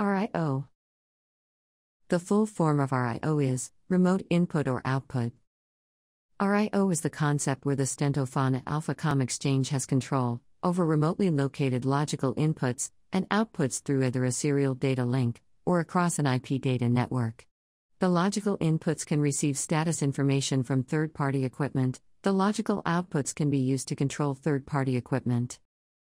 RIO. The full form of RIO is remote input or output. RIO is the concept where the Stentofauna alpha com exchange has control over remotely located logical inputs and outputs through either a serial data link or across an IP data network. The logical inputs can receive status information from third party equipment, the logical outputs can be used to control third party equipment.